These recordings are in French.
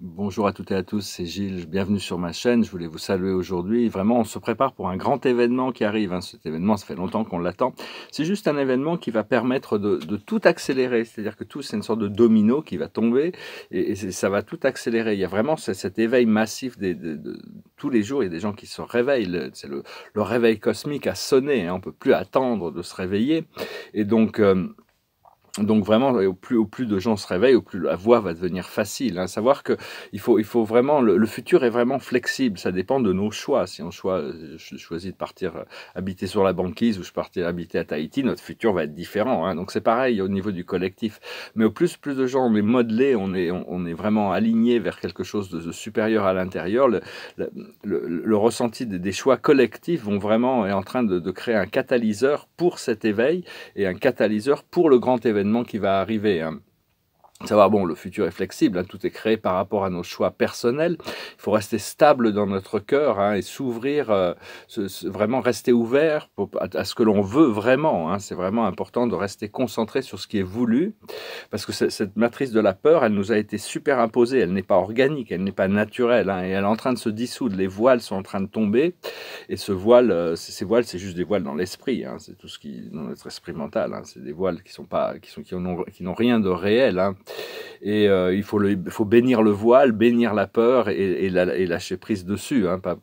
Bonjour à toutes et à tous, c'est Gilles, bienvenue sur ma chaîne, je voulais vous saluer aujourd'hui. Vraiment, on se prépare pour un grand événement qui arrive. Hein. Cet événement, ça fait longtemps qu'on l'attend. C'est juste un événement qui va permettre de, tout accélérer, c'est-à-dire que tout, c'est une sorte de domino qui va tomber et, ça va tout accélérer. Il y a vraiment cet éveil massif de, tous les jours, il y a des gens qui se réveillent. C'est le, réveil cosmique à sonner on hein. on peut plus attendre de se réveiller. Et donc... Euh, donc vraiment, au plus, plus de gens se réveillent, au plus la voie va devenir facile. Hein. Savoir que il faut, il faut vraiment, le, futur est vraiment flexible. Ça dépend de nos choix. Si on choisit de partir euh, habiter sur la banquise ou je partir habiter à Tahiti, notre futur va être différent. Hein. Donc c'est pareil au niveau du collectif. Mais au plus, plus de gens, on est modelé, on est, on, est vraiment aligné vers quelque chose de, supérieur à l'intérieur. Le, ressenti des, choix collectifs vont vraiment est en train de créer un catalyseur pour cet éveil et un catalyseur pour le grand événement qui va arriver. Hein. Savoir, bon, le futur est flexible, hein, tout est créé par rapport à nos choix personnels. Il faut rester stable dans notre cœur hein, et s'ouvrir, euh, vraiment rester ouvert à, ce que l'on veut vraiment. Hein. C'est vraiment important de rester concentré sur ce qui est voulu, parce que cette matrice de la peur, elle nous a été super imposée. elle n'est pas organique, elle n'est pas naturelle, et elle est en train de se dissoudre. Les voiles sont en train de tomber, et ce voile, euh, ces voiles, c'est juste des voiles dans l'esprit, c'est tout ce qui dans notre esprit mental, c'est des voiles qui sont pas, qui sont, qui n'ont rien de réel. Et euh, il faut, bénir le voile, bénir la peur et, lâcher prise dessus. Hein. pas,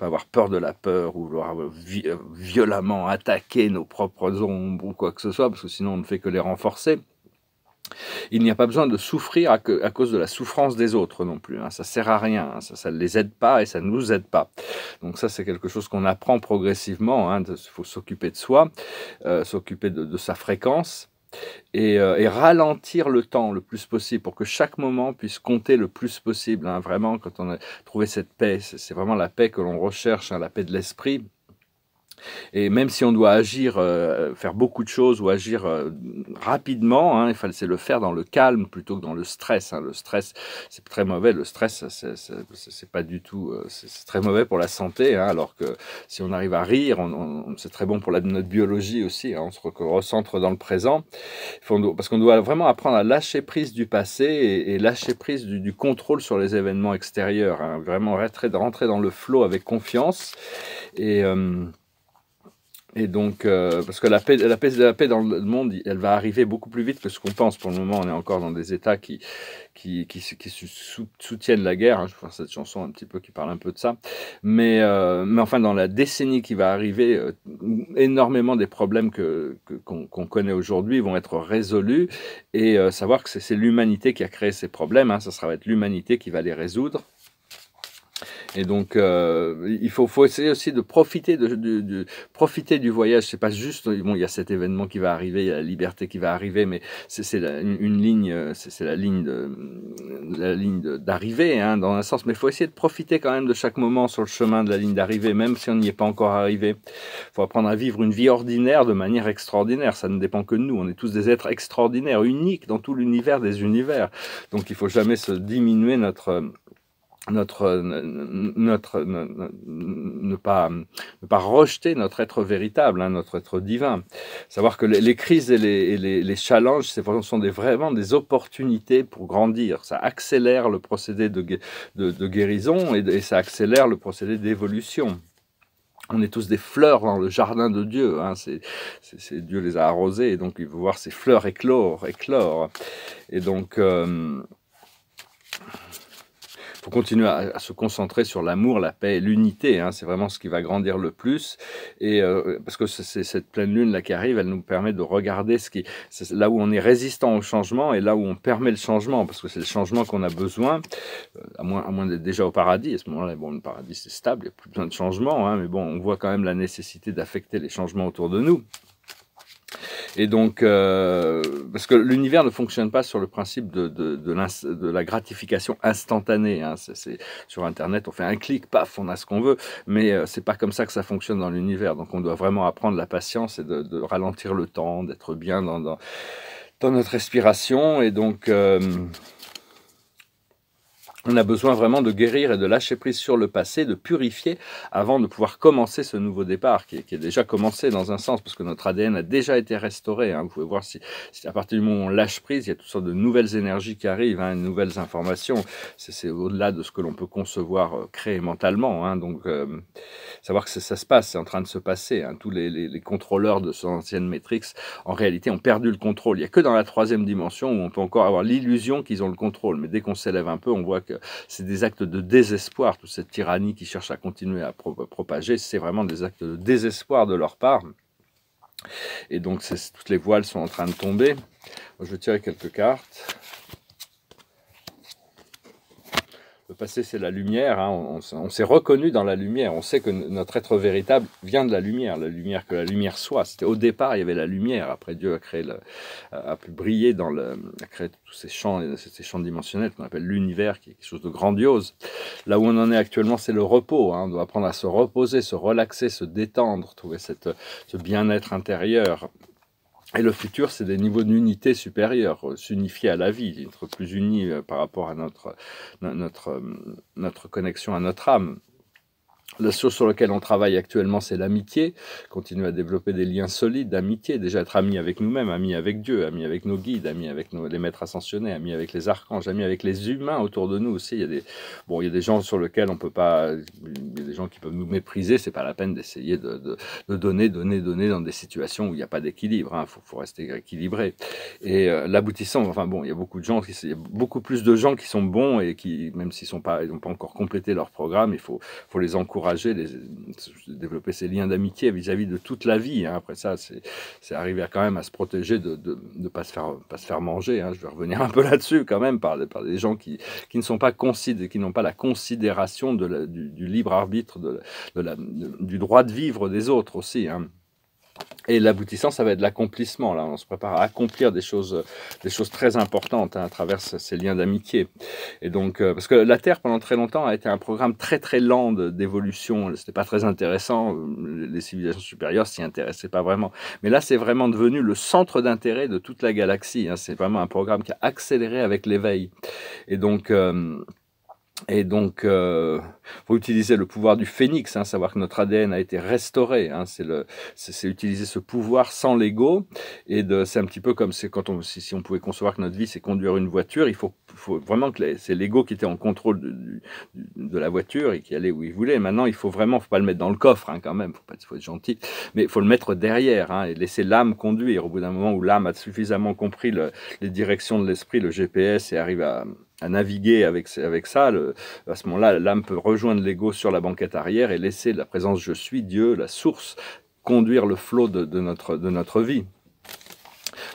avoir peur de la peur ou vouloir violemment attaquer nos propres ombres ou quoi que ce soit, parce que sinon on ne fait que les renforcer. Il n'y a pas besoin de souffrir à, cause de la souffrance des autres non plus. Hein. Ça sert à rien. Hein. Ça, ne les aide pas et ça ne nous aide pas. Donc ça, c'est quelque chose qu'on apprend progressivement. Il hein, faut s'occuper de soi, euh, s'occuper de, sa fréquence euh, et, ralentir le temps le plus possible pour que chaque moment puisse compter le plus possible. Hein. Vraiment, quand on a trouvé cette paix, c'est vraiment la paix que l'on recherche, hein, la paix de l'esprit. Et même si on doit agir, euh, faire beaucoup de choses ou agir euh, rapidement, hein, il fallait le faire dans le calme plutôt que dans le stress. Hein. Le stress, c'est très mauvais. Le stress, c'est pas du tout, euh, c'est très mauvais pour la santé. Hein. alors que si on arrive à rire, c'est très bon pour notre biologie aussi. Hein. on se recentre dans le présent. parce qu'on doit vraiment apprendre à lâcher prise du passé et, lâcher prise du, contrôle sur les événements extérieurs. Vraiment rentrer, rentrer dans le flot avec confiance et et donc, euh, parce que la paix, la, paix, la paix dans le monde, elle va arriver beaucoup plus vite que ce qu'on pense. Pour le moment, on est encore dans des États qui, qui, qui, soutiennent la guerre. Hein. Je vais cette chanson un petit peu qui parle un peu de ça. Mais, euh, mais enfin, dans la décennie qui va arriver, euh, énormément des problèmes qu'on que, qu'on connaît aujourd'hui vont être résolus. Et savoir que c'est l'humanité qui a créé ces problèmes, hein, ça sera l'humanité qui va les résoudre. Et donc, euh, il faut, faut, essayer aussi de profiter, de, profiter du voyage. C'est pas juste, euh, bon, il y a cet événement qui va arriver, il y a la liberté qui va arriver, mais c'est une, une, ligne, euh, c'est la ligne, de, la ligne d'arrivée, hein, dans un sens. Mais il faut essayer de profiter quand même de chaque moment sur le chemin de la ligne d'arrivée, même si on n'y est pas encore arrivé. Il faut apprendre à vivre une vie ordinaire de manière extraordinaire. Ça ne dépend que de nous. On est tous des êtres extraordinaires, uniques dans tout l'univers des univers. Donc, il faut jamais se diminuer notre notre, euh, notre, ne, pas, ne pas rejeter notre être véritable, hein, notre être divin. Savoir que les, crises et les, challenges, les, les challenges sont des, vraiment des opportunités pour grandir. Ça accélère le procédé de, de, guérison et, ça accélère le procédé d'évolution. On est tous des fleurs dans le jardin de Dieu. Hein. Dieu les a arrosés et donc il veut voir ces fleurs éclore, éclore. Et donc... Euh, faut continuer à, se concentrer sur l'amour, la paix, l'unité. Hein, c'est vraiment ce qui va grandir le plus. Et euh, parce que c'est cette pleine lune là qui arrive, elle nous permet de regarder ce qui, là où on est résistant au changement et là où on permet le changement, parce que c'est le changement qu'on a besoin, euh, à moins, à moins d'être déjà au paradis. À ce moment-là, bon, le paradis c'est stable, il n'y a plus besoin de changement, hein, mais bon, on voit quand même la nécessité d'affecter les changements autour de nous. Et donc, euh, parce que l'univers ne fonctionne pas sur le principe de, de, la gratification instantanée. Hein. sur Internet, on fait un clic, paf, on a ce qu'on veut. Mais ce euh, c'est pas comme ça que ça fonctionne dans l'univers. Donc, on doit vraiment apprendre la patience et de, ralentir le temps, d'être bien dans, dans, notre respiration. Et donc. Euh, on a besoin vraiment de guérir et de lâcher prise sur le passé, de purifier avant de pouvoir commencer ce nouveau départ qui est, déjà commencé dans un sens parce que notre ADN a déjà été restauré. Hein. Vous pouvez voir si, à partir du moment où on lâche prise, il y a toutes sortes de nouvelles énergies qui arrivent, de hein, nouvelles informations. C'est au-delà de ce que l'on peut concevoir, euh, créer mentalement. Hein. Donc, euh, savoir que ça se passe, c'est en train de se passer. Tous les, contrôleurs de son ancienne Matrix, en réalité, ont perdu le contrôle. Il n'y a que dans la troisième dimension où on peut encore avoir l'illusion qu'ils ont le contrôle. Mais dès qu'on s'élève un peu, on voit que c'est des actes de désespoir. Toute cette tyrannie qui cherche à continuer à propager, c'est vraiment des actes de désespoir de leur part. Et donc, toutes les voiles sont en train de tomber. Je vais tirer quelques cartes. Le passé, c'est la lumière. Hein. On, s'est reconnu dans la lumière. On sait que notre être véritable vient de la lumière, la lumière que la lumière soit. C'était au départ, il y avait la lumière. Après, Dieu a créé, le, a pu briller dans le, a créé tous ces champs, ces champs dimensionnels qu'on appelle l'univers, qui est quelque chose de grandiose. Là où on en est actuellement, c'est le repos. Hein. On doit apprendre à se reposer, se relaxer, se détendre, trouver cette, ce bien-être intérieur. Et le futur, c'est des niveaux d'unité supérieurs, euh, s'unifier à la vie, être plus unis euh, par rapport à notre, notre, euh, notre connexion à notre âme. La chose sur laquelle on travaille actuellement, c'est l'amitié. Continuer à développer des liens solides d'amitié. Déjà être ami avec nous-mêmes, ami avec Dieu, ami avec nos guides, ami avec nos, les maîtres ascensionnés, ami avec les archanges, ami avec les humains autour de nous aussi. Il y a des, bon, il y a des gens sur lesquels on peut pas, il y a des gens qui peuvent nous mépriser. C'est pas la peine d'essayer de, de, donner, donner, donner dans des situations où il n'y a pas d'équilibre. Il hein. faut, faut, rester équilibré. Et euh, l'aboutissement l'aboutissant, enfin bon, il y a beaucoup de gens, il y a beaucoup plus de gens qui sont bons et qui, même s'ils sont pas, ils n'ont pas encore complété leur programme, il faut, faut les encourager développer ces liens d'amitié vis-à-vis de toute la vie. Hein. Après ça, c'est arriver quand même à se protéger de ne pas, se faire, pas se faire manger. Hein. Je vais revenir un peu là-dessus quand même par, par des gens qui, qui ne sont pas considérés, qui n'ont pas la considération de du, libre arbitre, de, du droit de vivre des autres aussi. Hein. Et l'aboutissant, ça va être l'accomplissement. Là, on se prépare à accomplir des choses, des choses très importantes hein, à travers ces liens d'amitié. Et donc, euh, parce que la Terre, pendant très longtemps, a été un programme très très lent d'évolution. C'était pas très intéressant. Les civilisations supérieures s'y intéressaient pas vraiment. Mais là, c'est vraiment devenu le centre d'intérêt de toute la galaxie. Hein. C'est vraiment un programme qui a accéléré avec l'éveil. Et donc. Euh, et donc, il euh, faut utiliser le pouvoir du phénix, hein, savoir que notre ADN a été restauré. Hein, c'est utiliser ce pouvoir sans l'ego. Et c'est un petit peu comme quand on, si, on pouvait concevoir que notre vie, c'est conduire une voiture. Il faut, faut vraiment que c'est l'ego qui était en contrôle de, la voiture et qui allait où il voulait. maintenant, il faut vraiment, faut pas le mettre dans le coffre hein, quand même. Faut pas, faut être gentil, mais il faut le mettre derrière hein, et laisser l'âme conduire. Au bout d'un moment où l'âme a suffisamment compris le, les directions de l'esprit, le GPS, et arrive à naviguer avec, avec ça, à ce moment-là, l'âme peut rejoindre l'ego sur la banquette arrière et laisser la présence je suis, Dieu, la source, conduire le flot de, notre, de notre vie.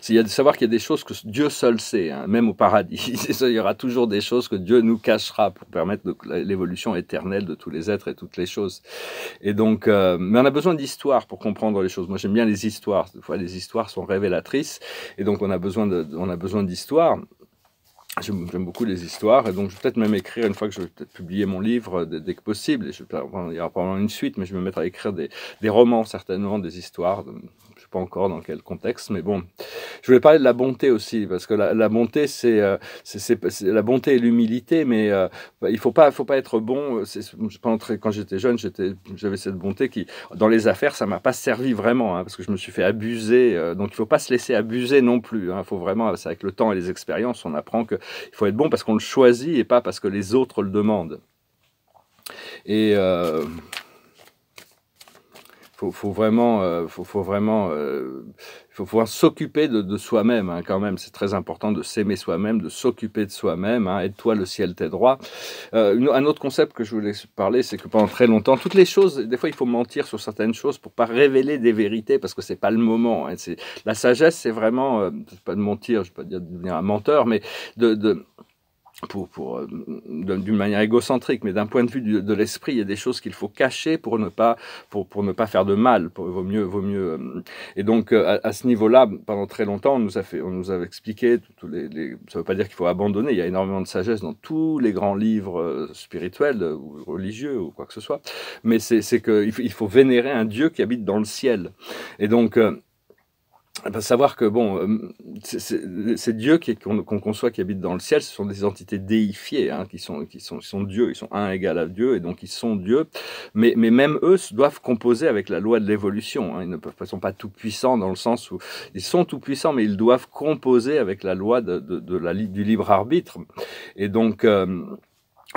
Il y a de savoir qu'il y a des choses que Dieu seul sait, hein, même au paradis. il y aura toujours des choses que Dieu nous cachera pour permettre l'évolution éternelle de tous les êtres et toutes les choses. Et donc, euh, mais on a besoin d'histoires pour comprendre les choses. Moi, j'aime bien les histoires. Des fois, les histoires sont révélatrices, et donc on a besoin on a besoin d'histoires. J'aime beaucoup les histoires, et donc je vais peut-être même écrire, une fois que je vais publier mon livre, euh, dès, que possible, et je, il y aura probablement une suite, mais je vais me mettre à écrire des, romans, certainement, des histoires, pas encore dans quel contexte, mais bon. Je voulais parler de la bonté aussi, parce que la, bonté, euh, c'est la bonté et l'humilité, mais euh, il faut pas, faut pas être bon. Quand j'étais jeune, j'avais cette bonté qui, dans les affaires, ça m'a pas servi vraiment, hein, parce que je me suis fait abuser. Euh, donc il faut pas se laisser abuser non plus. Il hein. faut vraiment, c'est avec le temps et les expériences, on apprend qu'il faut être bon parce qu'on le choisit et pas parce que les autres le demandent. Et faut, faut vraiment, euh, faut, vraiment, euh, faut pouvoir s'occuper de, soi-même hein, quand même. C'est très important de s'aimer soi-même, de s'occuper de soi-même. Hein. Aide-toi, le ciel t'est droit. Euh, un autre concept que je voulais parler, c'est que pendant très longtemps, toutes les choses, des fois, il faut mentir sur certaines choses pour pas révéler des vérités parce que c'est pas le moment. Hein. La sagesse, c'est vraiment, pas de mentir, je peux pas dire devenir un menteur, mais de pour, pour euh, d'une manière égocentrique, mais d'un point de vue de, l'esprit, il y a des choses qu'il faut cacher pour ne pas pour, pour ne pas faire de mal. Pour, vaut mieux vaut mieux. Euh, et donc euh, à, ce niveau-là, pendant très longtemps, on nous a fait on nous avait expliqué tous les, ça veut pas dire qu'il faut abandonner. Il y a énormément de sagesse dans tous les grands livres spirituels ou religieux ou quoi que ce soit. Mais c'est c'est que faut, vénérer un Dieu qui habite dans le ciel. Et donc eh ben, savoir que bon, euh, c'est Dieu qu'on conçoit qui habite dans le ciel, ce sont des entités déifiées, hein, qui, sont, qui, sont, sont Dieu, ils sont un égal à Dieu, et donc ils sont Dieu, mais, mais même eux doivent composer avec la loi de l'évolution, hein, ils ne peuvent, sont pas tout puissants dans le sens où ils sont tout puissants, mais ils doivent composer avec la loi de, de, de la, du libre arbitre, et donc... Euh,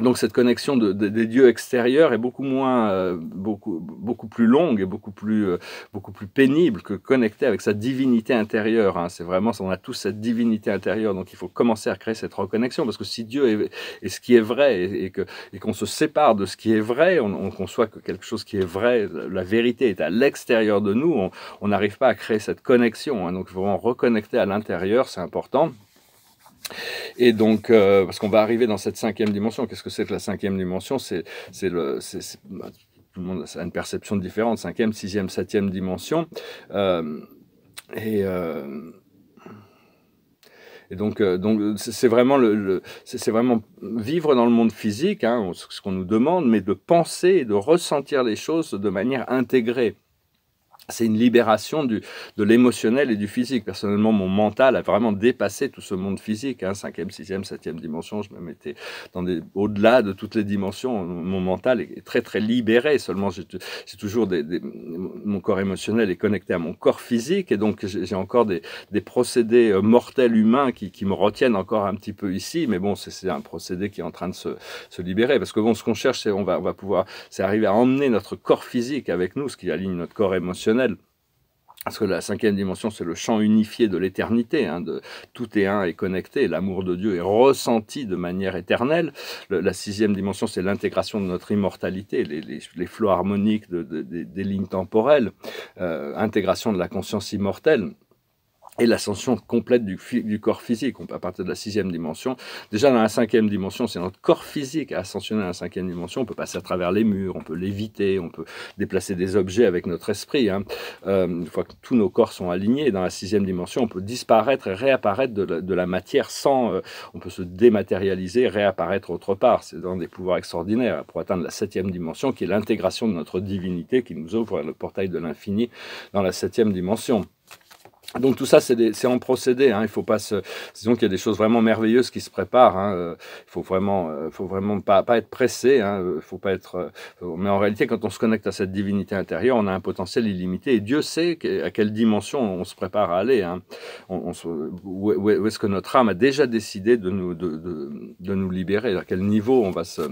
donc cette connexion de, des dieux extérieurs est beaucoup moins, euh, beaucoup, beaucoup plus longue et beaucoup plus, euh, beaucoup plus pénible que connecter avec sa divinité intérieure. Hein. C'est vraiment, on a tous cette divinité intérieure, donc il faut commencer à créer cette reconnexion parce que si Dieu est, ce qui est vrai et, que et qu'on se sépare de ce qui est vrai, on, on, conçoit que quelque chose qui est vrai, la vérité est à l'extérieur de nous. On n'arrive pas à créer cette connexion. Hein. Donc vraiment reconnecter à l'intérieur, c'est important. Et donc, euh, parce qu'on va arriver dans cette cinquième dimension. Qu'est-ce que c'est que la cinquième dimension C'est le... Bah, tout le monde a une perception différente, cinquième, sixième, septième dimension. Euh, et... Euh, et donc, donc c'est vraiment le, c'est vraiment vivre dans le monde physique, hein, ce qu'on nous demande, mais de penser et de ressentir les choses de manière intégrée c'est une libération du, de l'émotionnel et du physique. Personnellement, mon mental a vraiment dépassé tout ce monde physique. Hein, cinquième, sixième, septième dimension, je me mettais dans des, au-delà de toutes les dimensions. Mon mental est très très libéré. Seulement, j'ai, toujours mon corps émotionnel est connecté à mon corps physique et donc j'ai encore des, des procédés euh, mortels humains qui, qui, me retiennent encore un petit peu ici. Mais bon, c'est, c'est un procédé qui est en train de se, se, libérer parce que bon, ce qu'on cherche, c'est on va, on va pouvoir, c'est arriver à emmener notre corps physique avec nous, ce qui aligne notre corps émotionnel parce que la cinquième dimension, c'est le champ unifié de l'éternité. Hein, tout est un et connecté. L'amour de Dieu est ressenti de manière éternelle. la sixième dimension, c'est l'intégration de notre immortalité, les, flots harmoniques des lignes temporelles, euh, intégration de la conscience immortelle et l'ascension complète du, corps physique, à partir de la sixième dimension. Déjà dans la cinquième dimension, c'est notre corps physique à ascensionner à la cinquième dimension. On peut passer à travers les murs, on peut léviter, on peut déplacer des objets avec notre esprit. Hein. Euh, une fois que tous nos corps sont alignés, dans la sixième dimension, on peut disparaître et réapparaître de la, matière sans... Euh, on peut se dématérialiser, réapparaître autre part. C'est dans des pouvoirs extraordinaires pour atteindre la septième dimension qui est l'intégration de notre divinité qui nous ouvre le portail de l'infini dans la septième dimension. Donc tout ça, c'est en procédé. Hein. Il faut pas se, disons qu'il y a des choses vraiment merveilleuses qui se préparent. Il hein. euh, faut vraiment, euh, faut vraiment pas, pas être pressé. Hein. Euh, faut pas être. Mais en réalité, quand on se connecte à cette divinité intérieure, on a un potentiel illimité. Et Dieu sait à quelle dimension on se prépare à aller. Hein. On, où est-ce que notre âme a déjà décidé de nous, de nous libérer À quel niveau on va se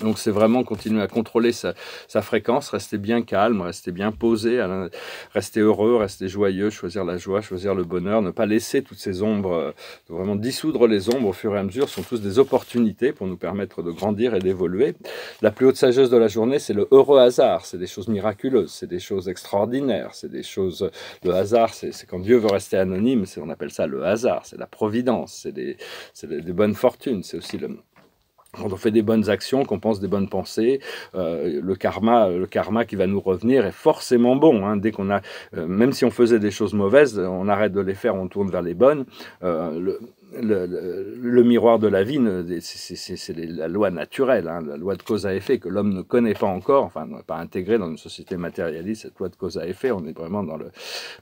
donc c'est vraiment continuer à contrôler sa, fréquence, rester bien calme, rester bien posé, rester heureux, rester joyeux, choisir la joie, choisir le bonheur, ne pas laisser toutes ces ombres, euh, vraiment dissoudre les ombres au fur et à mesure, sont tous des opportunités pour nous permettre de grandir et d'évoluer. La plus haute sagesse de la journée, c'est le heureux hasard, c'est des choses miraculeuses, c'est des choses extraordinaires, c'est des choses, le hasard, c'est quand Dieu veut rester anonyme, on appelle ça le hasard, c'est la providence, c'est des, des bonnes fortunes, c'est aussi le quand on fait des bonnes actions, qu'on pense des bonnes pensées, euh, le karma, le karma qui va nous revenir est forcément bon. Hein. Dès qu'on a, euh, même si on faisait des choses mauvaises, on arrête de les faire, on tourne vers les bonnes. Euh, le, miroir de la vie, c'est la loi naturelle, hein, la loi de cause à effet que l'homme ne connaît pas encore, enfin, pas intégré dans une société matérialiste, cette loi de cause à effet, on est vraiment dans le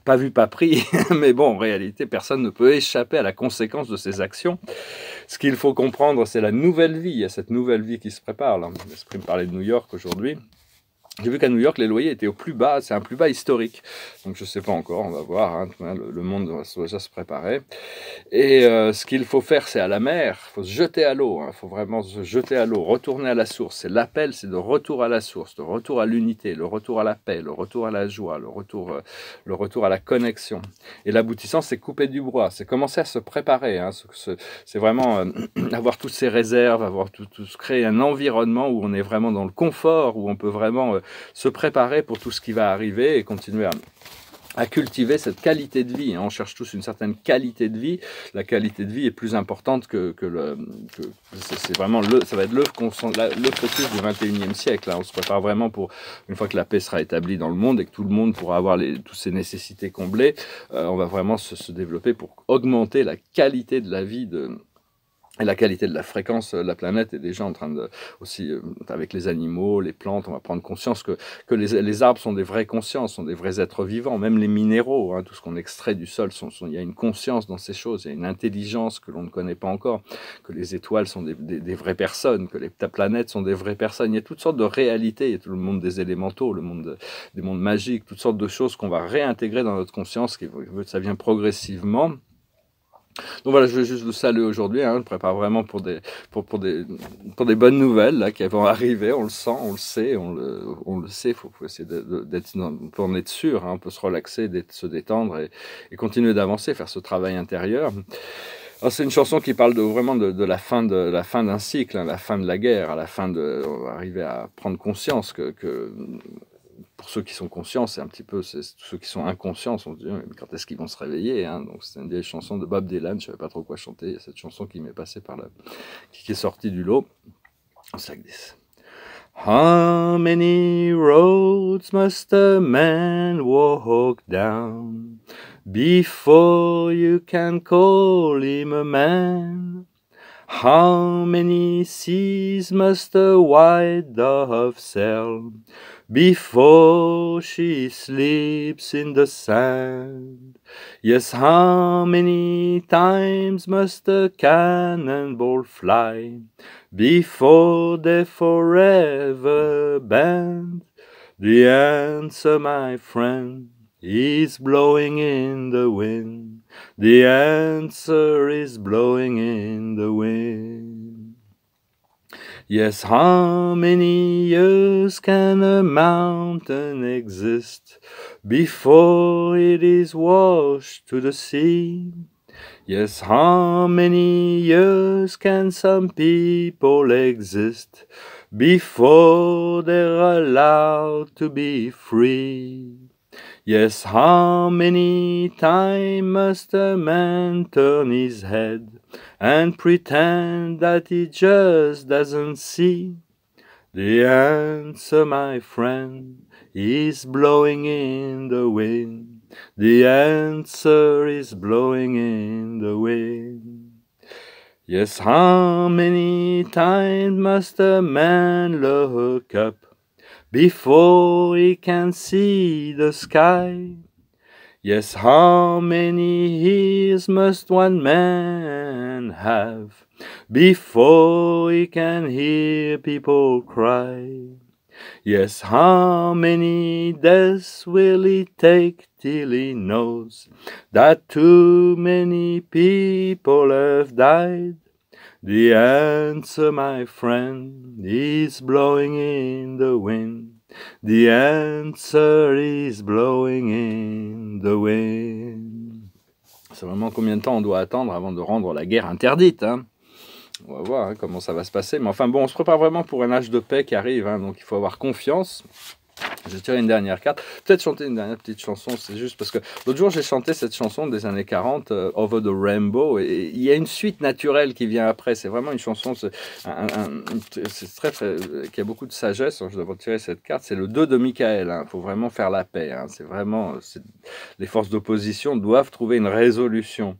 pas vu, pas pris, mais bon, en réalité, personne ne peut échapper à la conséquence de ses actions. Ce qu'il faut comprendre, c'est la nouvelle vie, il y a cette nouvelle vie qui se prépare, l'esprit me parlait de New York aujourd'hui, j'ai vu qu'à New York, les loyers étaient au plus bas, c'est un plus bas historique. Donc je ne sais pas encore, on va voir, hein, le, monde doit déjà se préparer. Et euh, ce qu'il faut faire, c'est à la mer, il faut se jeter à l'eau, hein. il faut vraiment se jeter à l'eau, retourner à la source. C'est l'appel, c'est de retour à la source, de retour à l'unité, le retour à la paix, le retour à la joie, le retour, euh, le retour à la connexion. Et l'aboutissant, c'est couper du bois, c'est commencer à se préparer. Hein. c'est vraiment euh, avoir toutes ces réserves, avoir tout, tout, créer un environnement où on est vraiment dans le confort, où on peut vraiment se préparer pour tout ce qui va arriver et continuer à, cultiver cette qualité de vie. Hein. On cherche tous une certaine qualité de vie. La qualité de vie est plus importante que, le. c'est vraiment le. Ça va être le, le focus du 21e siècle. Hein. On se prépare vraiment pour une fois que la paix sera établie dans le monde et que tout le monde pourra avoir toutes ses nécessités comblées. Euh, on va vraiment se développer pour augmenter la qualité de la vie de et la qualité de la fréquence, euh, la planète est déjà en train de, aussi euh, avec les animaux, les plantes, on va prendre conscience que, que les, arbres sont des vraies consciences, sont des vrais êtres vivants, même les minéraux, hein, tout ce qu'on extrait du sol, il y a une conscience dans ces choses, il y a une intelligence que l'on ne connaît pas encore, que les étoiles sont des, des, vraies personnes, que les planètes sont des vraies personnes, il y a toutes sortes de réalités, il y a tout le monde des élémentaux, le monde des mondes magiques, toutes sortes de choses qu'on va réintégrer dans notre conscience, qui, ça vient progressivement donc voilà, je vais juste le saluer aujourd'hui. Hein. Je prépare vraiment pour des, pour, pour des, pour des bonnes nouvelles là, qui vont arriver. On le sent, on le sait, on le, on le sait. Il faut, essayer d'être, pour être sûr. Hein. On peut se relaxer, se détendre et, continuer d'avancer, faire ce travail intérieur. Ah, c'est une chanson qui parle vraiment de, la fin de la fin d'un cycle, hein, la fin de la guerre, à la fin de arriver à prendre conscience que, que pour ceux qui sont conscients, c'est un petit peu ceux qui sont inconscients, on se dit quand est-ce qu'ils vont se réveiller hein Donc c'est une des chansons de Bob Dylan, je savais pas trop quoi chanter, cette chanson qui m'est passée par là, qui est sortie du lot. How many roads must a man walk down before you can call him a man? How many seas must the white dove sail before she sleeps in the sand? Yes, how many times must the cannonball fly before they forever bend? The answer, my friend, is blowing in the wind. The answer is blowing in the wind. Yes, how many years can a mountain exist before it is washed to the sea? Yes, how many years can some people exist before they're allowed to be free? Yes, how many times must a man turn his head and pretend that he just doesn't see? The answer, my friend, is blowing in the wind. The answer is blowing in the wind. Yes, how many times must a man look up before he can see the sky. Yes, how many years must one man have before he can hear people cry? Yes, how many deaths will he take till he knows that too many people have died? The answer, my friend, is blowing in the wind. The answer is blowing in the wind. C'est vraiment combien de temps on doit attendre avant de rendre la guerre interdite. Hein on va voir hein, comment ça va se passer. Mais enfin bon, on se prépare vraiment pour un âge de paix qui arrive. Hein, donc il faut avoir confiance. Je tire une dernière carte. Peut-être chanter une dernière petite chanson, c'est juste parce que l'autre jour j'ai chanté cette chanson des années 40, euh, Over the Rainbow, et il y a une suite naturelle qui vient après. C'est vraiment une chanson, c'est très, qui a beaucoup de sagesse. Je dois tirer cette carte. C'est le 2 de Michael. Il hein. faut vraiment faire la paix. Hein. C'est vraiment, les forces d'opposition doivent trouver une résolution.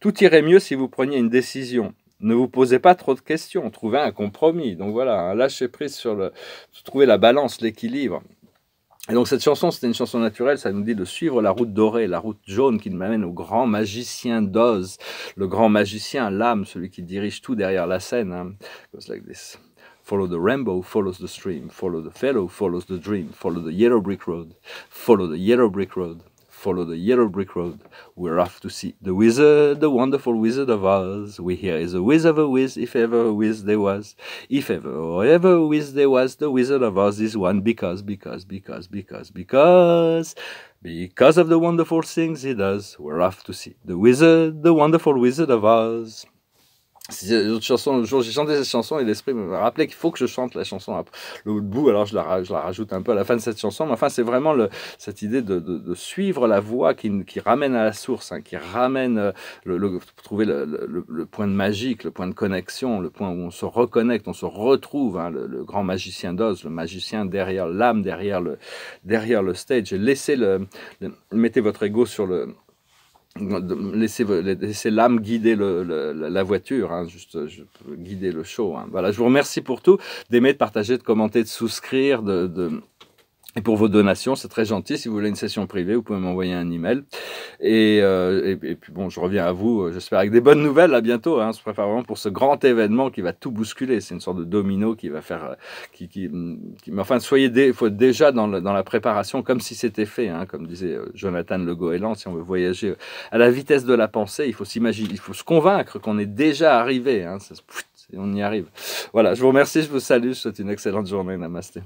Tout irait mieux si vous preniez une décision ne vous posez pas trop de questions, trouvez un compromis. Donc voilà, lâcher prise sur le, trouver la balance, l'équilibre. Et donc cette chanson, c'était une chanson naturelle, ça nous dit de suivre la route dorée, la route jaune qui m'amène au grand magicien d'Oz, le grand magicien, l'âme, celui qui dirige tout derrière la scène. It hein. Goes like this. Follow the rainbow, follows the stream, follow the fellow, follows the dream, follow the yellow brick road, follow the yellow brick road. follow the yellow brick road. We're off to see the wizard, the wonderful wizard of Oz. We hear is a wizard of a wizard, if ever a wizard there was. If ever or ever a wizard there was, the wizard of Oz is one because, because, because, because, because, because of the wonderful things he does. We're off to see the wizard, the wonderful wizard of Oz. chansons, le jour j'ai chanté cette chanson et l'esprit me rappelait qu'il faut que je chante la chanson à bout, alors je la, rajoute un peu à la fin de cette chanson, mais enfin c'est vraiment le, cette idée de, suivre la voie qui, ramène à la source, hein, qui ramène, euh, le, trouver le, point de magique, le point de connexion, le point où on se reconnecte, on se retrouve, hein, le, grand magicien d'Oz, le magicien derrière l'âme, derrière le, derrière le stage, laissez le, mettez votre ego sur le Laissez laisser l'âme guider le, la voiture, hein, juste je guider le show. Hein. Voilà, je vous remercie pour tout, d'aimer, de partager, de commenter, de souscrire, de et pour vos donations, c'est très gentil. Si vous voulez une session privée, vous pouvez m'envoyer un email. Et, euh, et, puis bon, je reviens à vous, euh, j'espère, avec des bonnes nouvelles à bientôt. Hein, se prépare vraiment pour ce grand événement qui va tout bousculer. C'est une sorte de domino qui va faire... Euh, qui, mm, qui, mais enfin, soyez faut être déjà dans, dans la préparation comme si c'était fait. Hein, comme disait euh, Jonathan Le Goéland, si on veut voyager à la vitesse de la pensée, il faut s'imaginer, il faut se convaincre qu'on est déjà arrivé. Hein, on y arrive. Voilà, je vous remercie, je vous salue, je souhaite une excellente journée. Namasté.